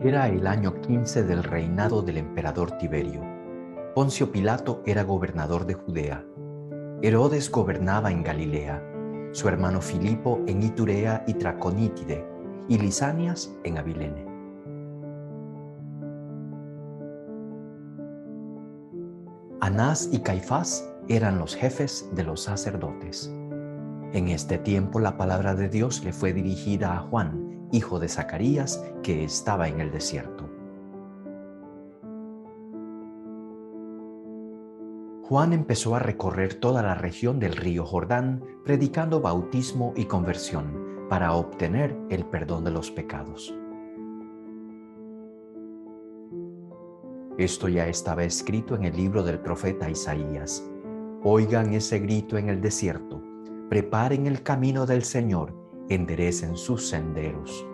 Era el año 15 del reinado del emperador Tiberio. Poncio Pilato era gobernador de Judea. Herodes gobernaba en Galilea, su hermano Filipo en Iturea y Traconítide, y Lisanias en Abilene. Anás y Caifás eran los jefes de los sacerdotes. En este tiempo la palabra de Dios le fue dirigida a Juan, hijo de Zacarías, que estaba en el desierto. Juan empezó a recorrer toda la región del río Jordán, predicando bautismo y conversión para obtener el perdón de los pecados. Esto ya estaba escrito en el libro del profeta Isaías. Oigan ese grito en el desierto, preparen el camino del Señor enderecen sus senderos.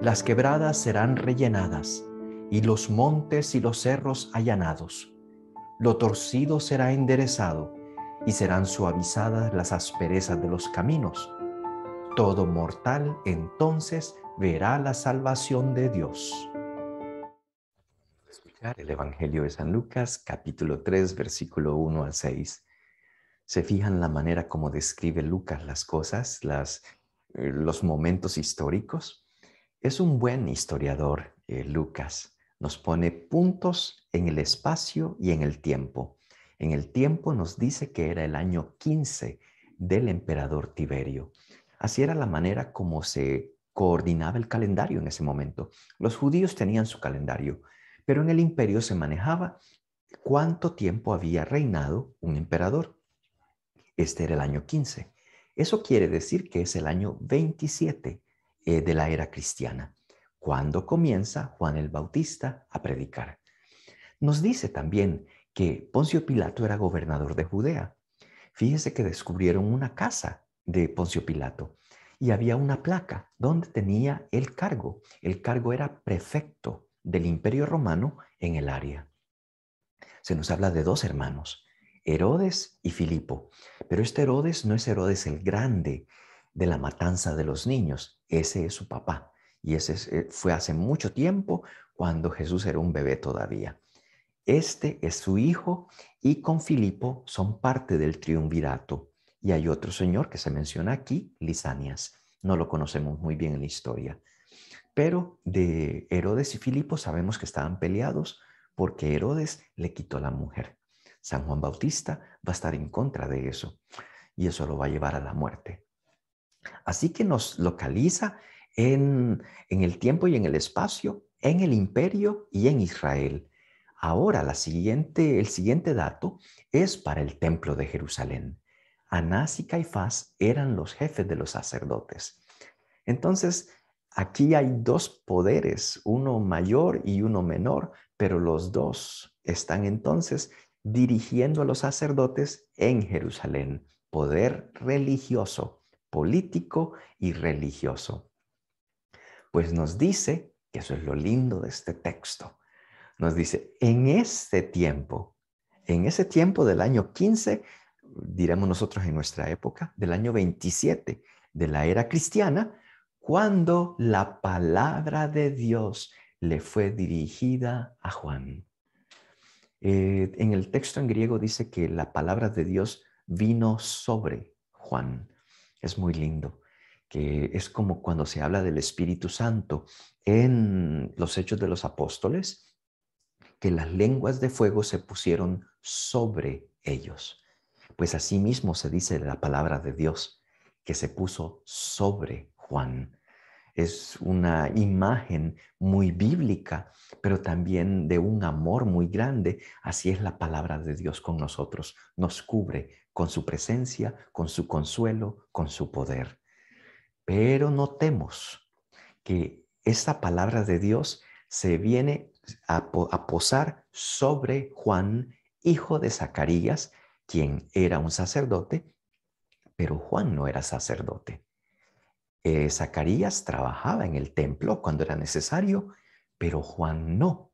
Las quebradas serán rellenadas y los montes y los cerros allanados. Lo torcido será enderezado y serán suavizadas las asperezas de los caminos. Todo mortal entonces verá la salvación de Dios. el Evangelio de San Lucas, capítulo 3, versículo 1 al 6. Se fijan la manera como describe Lucas las cosas, las eh, los momentos históricos. Es un buen historiador, eh, Lucas. Nos pone puntos en el espacio y en el tiempo. En el tiempo nos dice que era el año 15 del emperador Tiberio. Así era la manera como se coordinaba el calendario en ese momento. Los judíos tenían su calendario, pero en el imperio se manejaba cuánto tiempo había reinado un emperador. Este era el año 15. Eso quiere decir que es el año 27 eh, de la era cristiana, cuando comienza Juan el Bautista a predicar. Nos dice también que Poncio Pilato era gobernador de Judea. Fíjese que descubrieron una casa de Poncio Pilato y había una placa donde tenía el cargo. El cargo era prefecto del imperio romano en el área. Se nos habla de dos hermanos, Herodes y Filipo. Pero este Herodes no es Herodes el grande de la matanza de los niños, ese es su papá. Y ese eh, fue hace mucho tiempo cuando Jesús era un bebé todavía. Este es su hijo y con Filipo son parte del triunvirato. Y hay otro señor que se menciona aquí, Lisanias. No lo conocemos muy bien en la historia. Pero de Herodes y Filipo sabemos que estaban peleados porque Herodes le quitó la mujer. San Juan Bautista va a estar en contra de eso y eso lo va a llevar a la muerte. Así que nos localiza en, el tiempo y en el espacio, en el imperio y en Israel. Ahora la siguiente, el siguiente dato es para el templo de Jerusalén. Anás y Caifás eran los jefes de los sacerdotes. Entonces, aquí hay dos poderes, uno mayor y uno menor, pero los dos están entonces dirigiendo a los sacerdotes en Jerusalén, poder religioso, político y religioso. Pues nos dice, que eso es lo lindo de este texto, nos dice, en este tiempo, en ese tiempo del año 15, diremos nosotros en nuestra época, del año 27 de la era cristiana, cuando la palabra de Dios le fue dirigida a Juan. Eh, en el texto en griego dice que la palabra de Dios vino sobre Juan. Es muy lindo, que es como cuando se habla del Espíritu Santo en los Hechos de los Apóstoles, que las lenguas de fuego se pusieron sobre ellos. Pues así mismo se dice la palabra de Dios, que se puso sobre Juan es una imagen muy bíblica, pero también de un amor muy grande. Así es la palabra de Dios con nosotros. Nos cubre con su presencia, con su consuelo, con su poder. Pero notemos que esta palabra de Dios se viene a, a posar sobre Juan, hijo de Zacarías, quien era un sacerdote, pero Juan no era sacerdote. Eh, Zacarías trabajaba en el templo cuando era necesario, pero Juan no.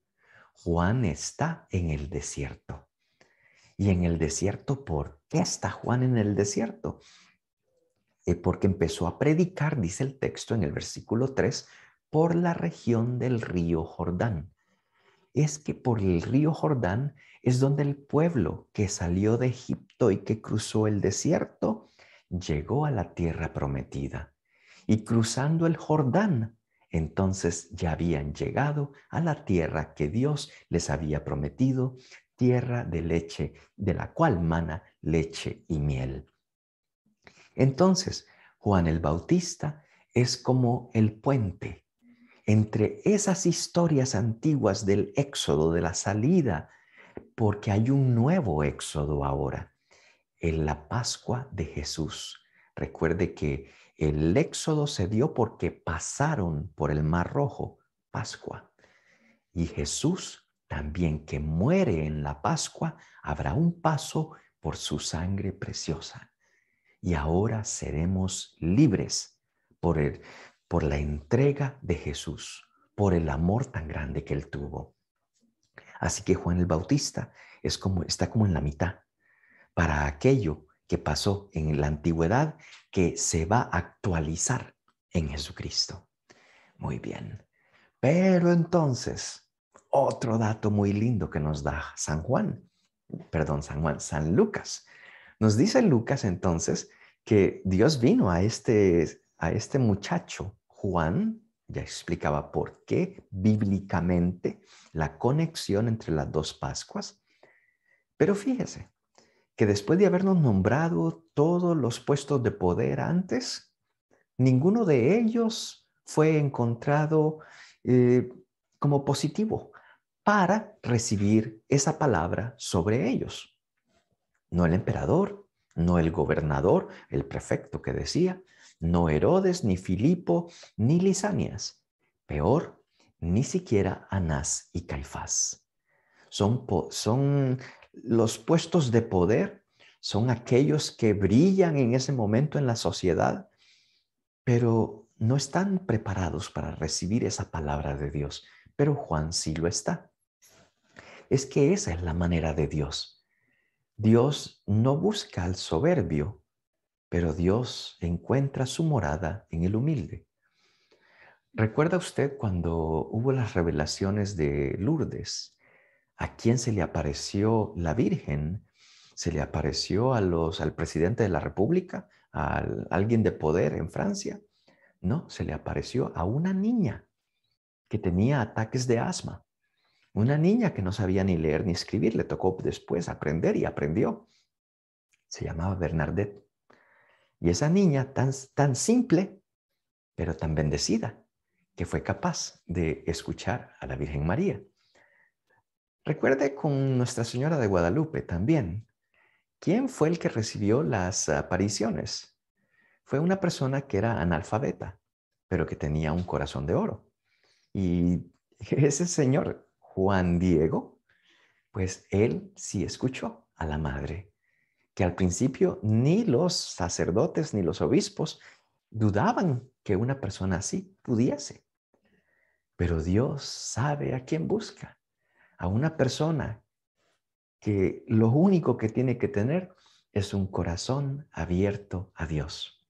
Juan está en el desierto. Y en el desierto, ¿por qué está Juan en el desierto? Eh, porque empezó a predicar, dice el texto en el versículo 3, por la región del río Jordán. Es que por el río Jordán es donde el pueblo que salió de Egipto y que cruzó el desierto llegó a la tierra prometida y cruzando el Jordán, entonces ya habían llegado a la tierra que Dios les había prometido, tierra de leche, de la cual mana leche y miel. Entonces, Juan el Bautista es como el puente entre esas historias antiguas del éxodo, de la salida, porque hay un nuevo éxodo ahora, en la Pascua de Jesús. Recuerde que el éxodo se dio porque pasaron por el Mar Rojo, Pascua. Y Jesús también que muere en la Pascua, habrá un paso por su sangre preciosa. Y ahora seremos libres por, por la entrega de Jesús, por el amor tan grande que él tuvo. Así que Juan el Bautista es como, está como en la mitad. Para aquello que pasó en la antigüedad que se va a actualizar en Jesucristo. Muy bien. Pero entonces, otro dato muy lindo que nos da San Juan, perdón, San Juan, San Lucas. Nos dice Lucas entonces que Dios vino a este, a este muchacho, Juan, ya explicaba por qué bíblicamente la conexión entre las dos Pascuas. Pero fíjese, que después de habernos nombrado todos los puestos de poder antes, ninguno de ellos fue encontrado eh, como positivo para recibir esa palabra sobre ellos. No el emperador, no el gobernador, el prefecto que decía, no Herodes, ni Filipo, ni Lisanias. Peor, ni siquiera Anás y Caifás. son los puestos de poder son aquellos que brillan en ese momento en la sociedad, pero no están preparados para recibir esa palabra de Dios. Pero Juan sí lo está. Es que esa es la manera de Dios. Dios no busca al soberbio, pero Dios encuentra su morada en el humilde. ¿Recuerda usted cuando hubo las revelaciones de Lourdes? a quién se le apareció la Virgen, se le apareció al presidente de la República, a alguien de poder en Francia. No, se le apareció a una niña que tenía ataques de asma. Una niña que no sabía ni leer ni escribir, le tocó después aprender y aprendió. Se llamaba Bernadette. Y esa niña tan simple, pero tan bendecida, que fue capaz de escuchar a la Virgen María. Recuerde con Nuestra Señora de Guadalupe también. ¿Quién fue el que recibió las apariciones? Fue una persona que era analfabeta, pero que tenía un corazón de oro. Y ese señor, Juan Diego, pues él sí escuchó a la madre, que al principio ni los sacerdotes ni los obispos dudaban que una persona así pudiese. Pero Dios sabe a quién busca a una persona que lo único que tiene que tener es un corazón abierto a Dios.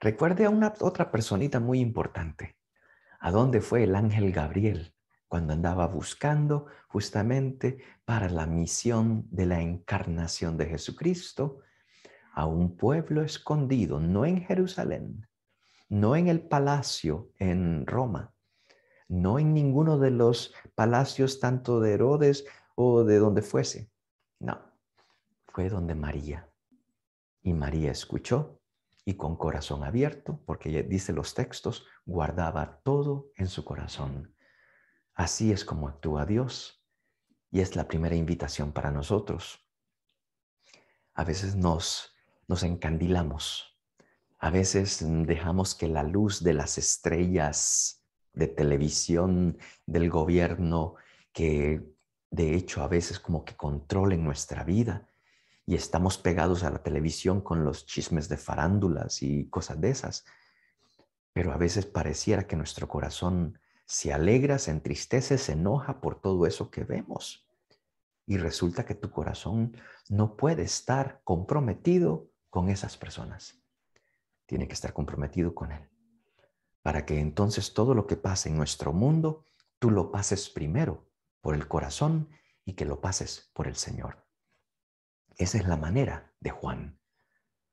Recuerde a una otra personita muy importante, a dónde fue el ángel Gabriel cuando andaba buscando justamente para la misión de la encarnación de Jesucristo a un pueblo escondido, no en Jerusalén, no en el palacio en Roma, no en ninguno de los palacios tanto de Herodes o de donde fuese. No, fue donde María. Y María escuchó y con corazón abierto, porque dice los textos, guardaba todo en su corazón. Así es como actúa Dios y es la primera invitación para nosotros. A veces nos, nos encandilamos, a veces dejamos que la luz de las estrellas de televisión, del gobierno, que de hecho a veces como que controlen nuestra vida y estamos pegados a la televisión con los chismes de farándulas y cosas de esas. Pero a veces pareciera que nuestro corazón se alegra, se entristece, se enoja por todo eso que vemos. Y resulta que tu corazón no puede estar comprometido con esas personas. Tiene que estar comprometido con Él para que entonces todo lo que pase en nuestro mundo, tú lo pases primero por el corazón y que lo pases por el Señor. Esa es la manera de Juan.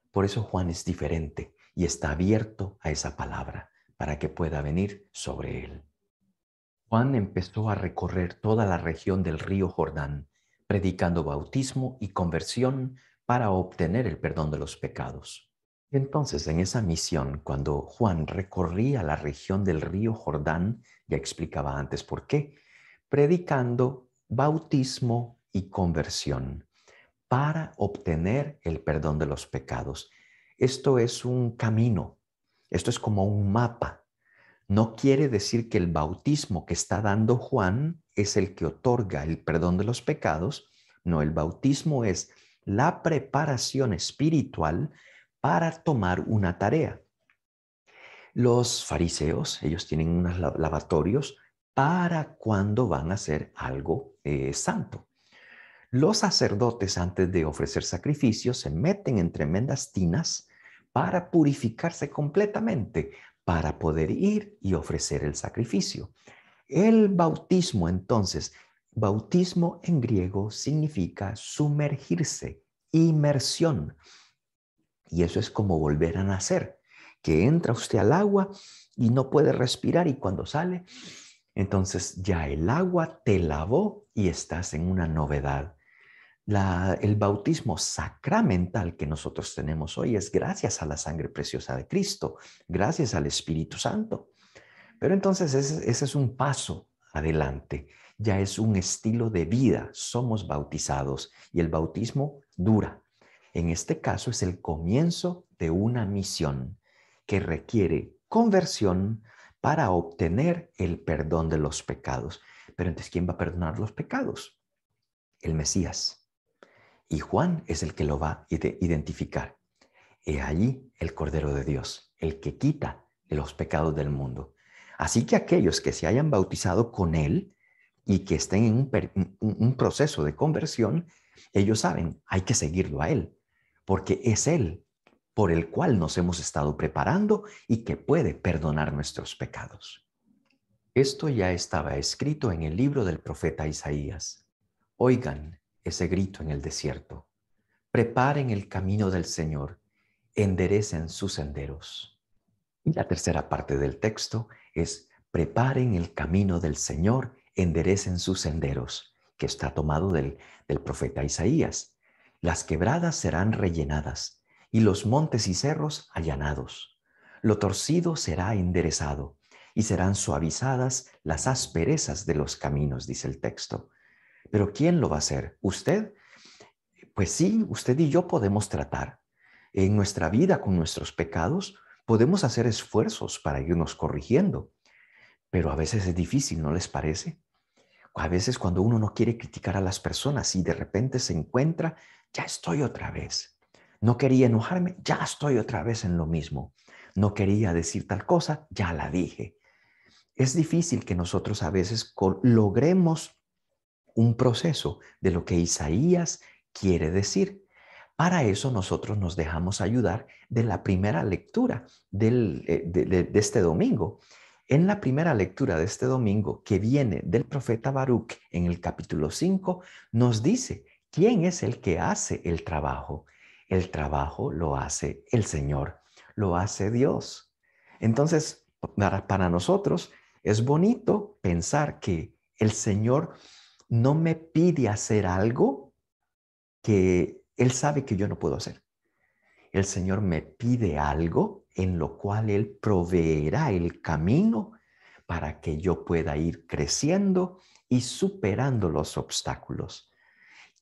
Por eso Juan es diferente y está abierto a esa palabra para que pueda venir sobre él. Juan empezó a recorrer toda la región del río Jordán, predicando bautismo y conversión para obtener el perdón de los pecados. Entonces, en esa misión, cuando Juan recorría la región del río Jordán, ya explicaba antes por qué, predicando bautismo y conversión para obtener el perdón de los pecados. Esto es un camino, esto es como un mapa. No quiere decir que el bautismo que está dando Juan es el que otorga el perdón de los pecados, no, el bautismo es la preparación espiritual para tomar una tarea. Los fariseos, ellos tienen unos lavatorios para cuando van a hacer algo eh, santo. Los sacerdotes, antes de ofrecer sacrificios, se meten en tremendas tinas para purificarse completamente, para poder ir y ofrecer el sacrificio. El bautismo, entonces, bautismo en griego significa sumergirse, inmersión. Y eso es como volver a nacer, que entra usted al agua y no puede respirar y cuando sale, entonces ya el agua te lavó y estás en una novedad. el bautismo sacramental que nosotros tenemos hoy es gracias a la sangre preciosa de Cristo, gracias al Espíritu Santo. Pero entonces ese es un paso adelante, ya es un estilo de vida, somos bautizados y el bautismo dura en este caso es el comienzo de una misión que requiere conversión para obtener el perdón de los pecados. Pero entonces, ¿quién va a perdonar los pecados? El Mesías. Y Juan es el que lo va a identificar. He allí el Cordero de Dios, el que quita los pecados del mundo. Así que aquellos que se hayan bautizado con Él y que estén en un proceso de conversión, ellos saben, hay que seguirlo a Él porque es Él por el cual nos hemos estado preparando y que puede perdonar nuestros pecados. Esto ya estaba escrito en el libro del profeta Isaías. Oigan ese grito en el desierto. Preparen el camino del Señor, enderecen sus senderos. Y la tercera parte del texto es, preparen el camino del Señor, enderecen sus senderos, que está tomado del, del profeta Isaías. Las quebradas serán rellenadas y los montes y cerros allanados. Lo torcido será enderezado y serán suavizadas las asperezas de los caminos, dice el texto. Pero ¿quién lo va a hacer? ¿Usted? Pues sí, usted y yo podemos tratar. En nuestra vida con nuestros pecados podemos hacer esfuerzos para irnos corrigiendo, pero a veces es difícil, ¿no les parece? A veces cuando uno no quiere criticar a las personas y de repente se encuentra ya estoy otra vez. No quería enojarme, ya estoy otra vez en lo mismo. No quería decir tal cosa, ya la dije. Es difícil que nosotros a veces logremos un proceso de lo que Isaías quiere decir. Para eso nosotros nos dejamos ayudar de la primera lectura eh, de, de este domingo. En la primera lectura de este domingo, que viene del profeta Baruch en el capítulo 5, nos dice ¿Quién es el que hace el trabajo? El trabajo lo hace el Señor, lo hace Dios. Entonces, para, nosotros es bonito pensar que el Señor no me pide hacer algo que Él sabe que yo no puedo hacer. El Señor me pide algo en lo cual Él proveerá el camino para que yo pueda ir creciendo y superando los obstáculos.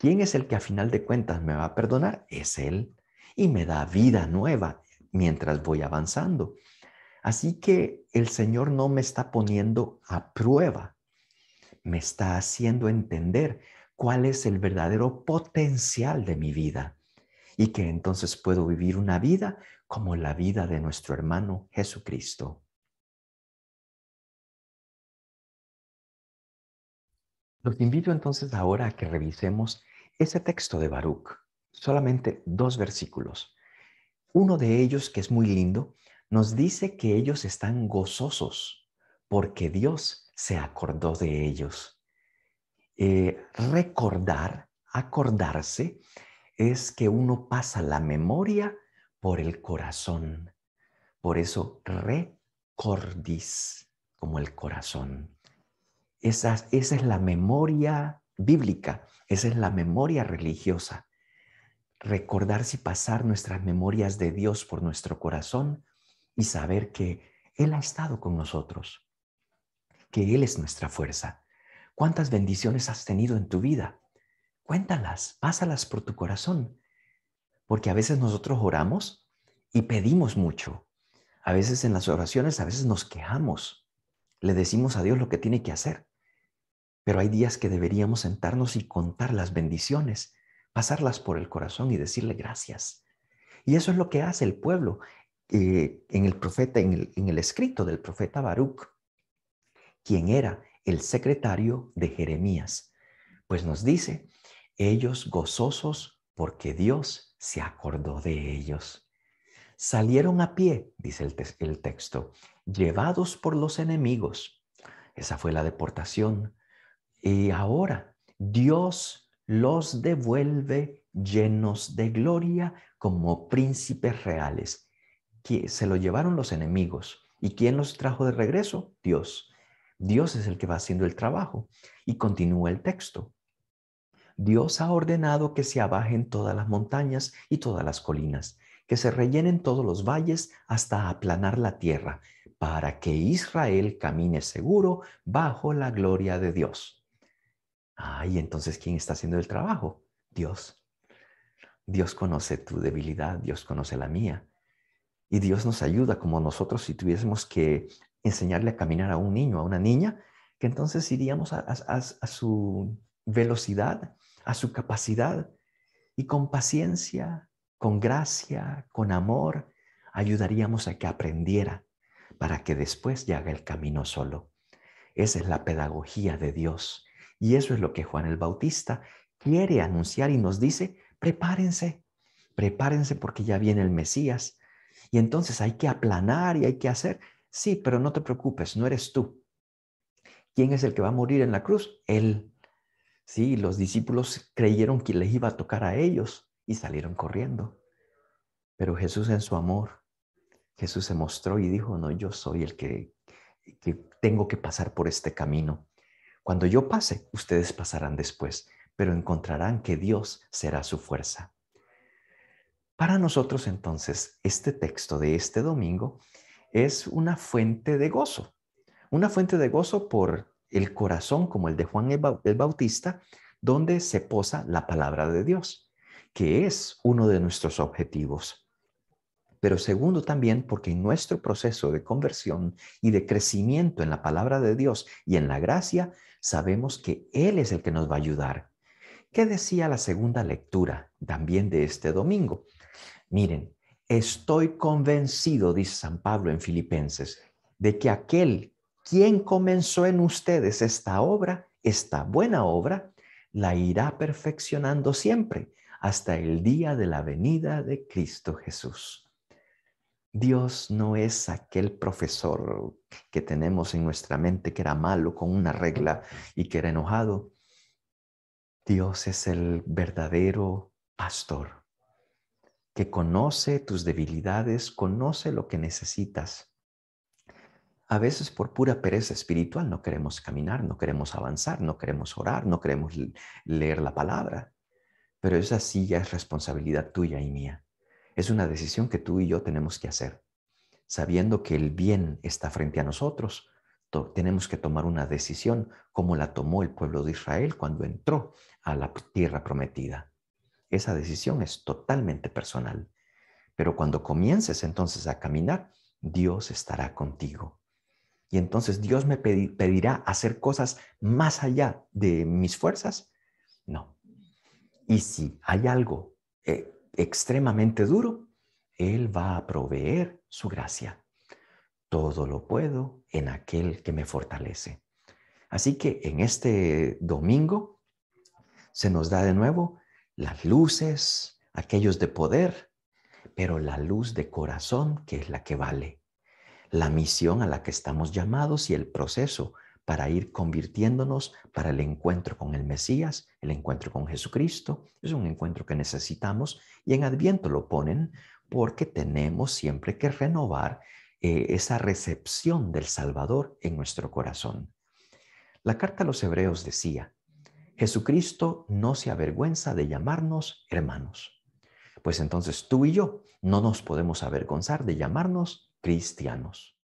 ¿Quién es el que a final de cuentas me va a perdonar? Es Él. Y me da vida nueva mientras voy avanzando. Así que el Señor no me está poniendo a prueba. Me está haciendo entender cuál es el verdadero potencial de mi vida. Y que entonces puedo vivir una vida como la vida de nuestro hermano Jesucristo. Los invito entonces ahora a que revisemos ese texto de Baruch, solamente dos versículos. Uno de ellos, que es muy lindo, nos dice que ellos están gozosos porque Dios se acordó de ellos. Eh, recordar, acordarse, es que uno pasa la memoria por el corazón. Por eso, recordis, como el corazón. Esa, esa es la memoria bíblica, esa es la memoria religiosa. Recordar si pasar nuestras memorias de Dios por nuestro corazón y saber que Él ha estado con nosotros, que Él es nuestra fuerza. ¿Cuántas bendiciones has tenido en tu vida? Cuéntalas, pásalas por tu corazón, porque a veces nosotros oramos y pedimos mucho. A veces en las oraciones, a veces nos quejamos, le decimos a Dios lo que tiene que hacer, pero hay días que deberíamos sentarnos y contar las bendiciones, pasarlas por el corazón y decirle gracias. Y eso es lo que hace el pueblo eh, en el profeta, escrito del profeta Baruch, quien era el secretario de Jeremías. Pues nos dice, ellos gozosos porque Dios se acordó de ellos. Salieron a pie, dice el texto, llevados por los enemigos. Esa fue la deportación y ahora Dios los devuelve llenos de gloria como príncipes reales. Que se lo llevaron los enemigos. ¿Y quién los trajo de regreso? Dios. Dios es el que va haciendo el trabajo. Y continúa el texto. Dios ha ordenado que se abajen todas las montañas y todas las colinas, que se rellenen todos los valles hasta aplanar la tierra, para que Israel camine seguro bajo la gloria de Dios entonces, ¿quién está haciendo el trabajo? Dios. Dios conoce tu debilidad, Dios conoce la mía. Y Dios nos ayuda como nosotros si tuviésemos que enseñarle a caminar a un niño, a una niña, que entonces iríamos a, a su velocidad, a su capacidad y con paciencia, con gracia, con amor, ayudaríamos a que aprendiera para que después ya haga el camino solo. Esa es la pedagogía de Dios y eso es lo que Juan el Bautista quiere anunciar y nos dice, prepárense, prepárense porque ya viene el Mesías. Y entonces hay que aplanar y hay que hacer. Sí, pero no te preocupes, no eres tú. ¿Quién es el que va a morir en la cruz? Él. Sí, los discípulos creyeron que les iba a tocar a ellos y salieron corriendo. Pero Jesús en su amor, Jesús se mostró y dijo, no, yo soy el que, que tengo que pasar por este camino. Cuando yo pase, ustedes pasarán después, pero encontrarán que Dios será su fuerza. Para nosotros entonces, este texto de este domingo es una fuente de gozo, una fuente de gozo por el corazón como el de Juan el Bautista, donde se posa la palabra de Dios, que es uno de nuestros objetivos. Pero segundo también porque en nuestro proceso de conversión y de crecimiento en la palabra de Dios y en la gracia, sabemos que Él es el que nos va a ayudar. ¿Qué decía la segunda lectura también de este domingo? Miren, estoy convencido, dice San Pablo en Filipenses, de que aquel quien comenzó en ustedes esta obra, esta buena obra, la irá perfeccionando siempre hasta el día de la venida de Cristo Jesús. Dios no es aquel profesor que tenemos en nuestra mente que era malo con una regla y que era enojado. Dios es el verdadero pastor que conoce tus debilidades, conoce lo que necesitas. A veces por pura pereza espiritual no queremos caminar, no queremos avanzar, no queremos orar, no queremos leer la palabra. Pero esa sí ya es responsabilidad tuya y mía. Es una decisión que tú y yo tenemos que hacer. Sabiendo que el bien está frente a nosotros, tenemos que tomar una decisión como la tomó el pueblo de Israel cuando entró a la tierra prometida. Esa decisión es totalmente personal. Pero cuando comiences entonces a caminar, Dios estará contigo. Y entonces Dios me pedirá hacer cosas más allá de mis fuerzas. No. Y si hay algo eh, extremadamente duro, Él va a proveer su gracia. Todo lo puedo en aquel que me fortalece. Así que en este domingo se nos da de nuevo las luces, aquellos de poder, pero la luz de corazón que es la que vale, la misión a la que estamos llamados y el proceso para ir convirtiéndonos para el encuentro con el Mesías el encuentro con Jesucristo es un encuentro que necesitamos y en Adviento lo ponen porque tenemos siempre que renovar eh, esa recepción del Salvador en nuestro corazón. La carta a los hebreos decía, Jesucristo no se avergüenza de llamarnos hermanos. Pues entonces tú y yo no nos podemos avergonzar de llamarnos cristianos.